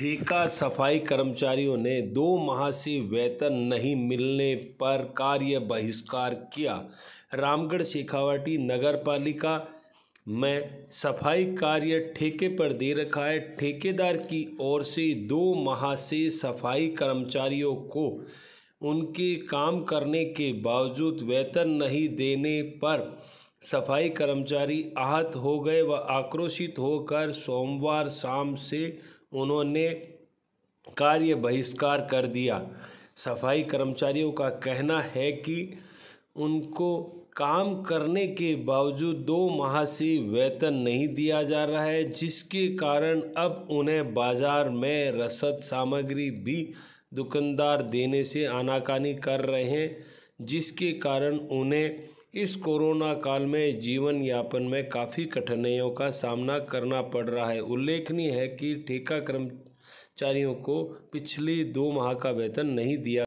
ठेका सफाई कर्मचारियों ने दो माह से वेतन नहीं मिलने पर कार्य बहिष्कार किया रामगढ़ शेखावाटी नगर पालिका में सफाई कार्य ठेके पर दे रखा है ठेकेदार की ओर से दो माह से सफाई कर्मचारियों को उनके काम करने के बावजूद वेतन नहीं देने पर सफाई कर्मचारी आहत हो गए व आक्रोशित होकर सोमवार शाम से उन्होंने कार्य बहिष्कार कर दिया सफाई कर्मचारियों का कहना है कि उनको काम करने के बावजूद दो माह से वेतन नहीं दिया जा रहा है जिसके कारण अब उन्हें बाज़ार में रसद सामग्री भी दुकानदार देने से आनाकानी कर रहे हैं जिसके कारण उन्हें इस कोरोना काल में जीवन यापन में काफ़ी कठिनाइयों का सामना करना पड़ रहा है उल्लेखनीय है कि ठेका कर्मचारियों को पिछली दो माह का वेतन नहीं दिया